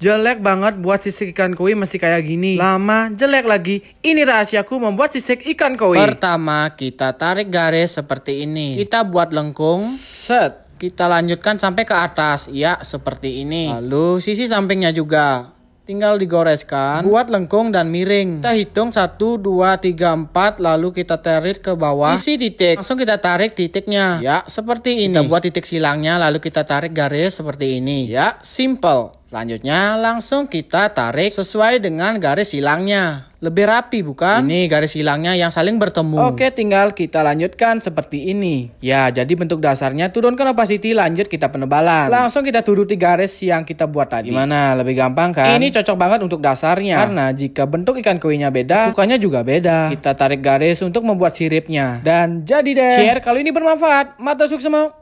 Jelek banget buat sisik ikan koi masih kayak gini. Lama, jelek lagi. Ini rahasiaku membuat sisik ikan koi. Pertama, kita tarik garis seperti ini. Kita buat lengkung. Set. Kita lanjutkan sampai ke atas. ya seperti ini. Lalu sisi sampingnya juga. Tinggal digoreskan. Buat lengkung dan miring. Kita hitung 1, 2, 3, 4. Lalu kita tarik ke bawah. Isi titik. Langsung kita tarik titiknya. Ya, seperti ini. Kita buat titik silangnya. Lalu kita tarik garis seperti ini. Ya, simple. Selanjutnya langsung kita tarik sesuai dengan garis hilangnya. Lebih rapi bukan? Ini garis hilangnya yang saling bertemu. Oke tinggal kita lanjutkan seperti ini. Ya jadi bentuk dasarnya turunkan opacity lanjut kita penebalan. Langsung kita turuti garis yang kita buat tadi. Gimana lebih gampang kan? Ini cocok banget untuk dasarnya. Karena jika bentuk ikan kuenya beda, bukannya juga beda. Kita tarik garis untuk membuat siripnya. Dan jadi deh. Share kalau ini bermanfaat. Mata sukses mau.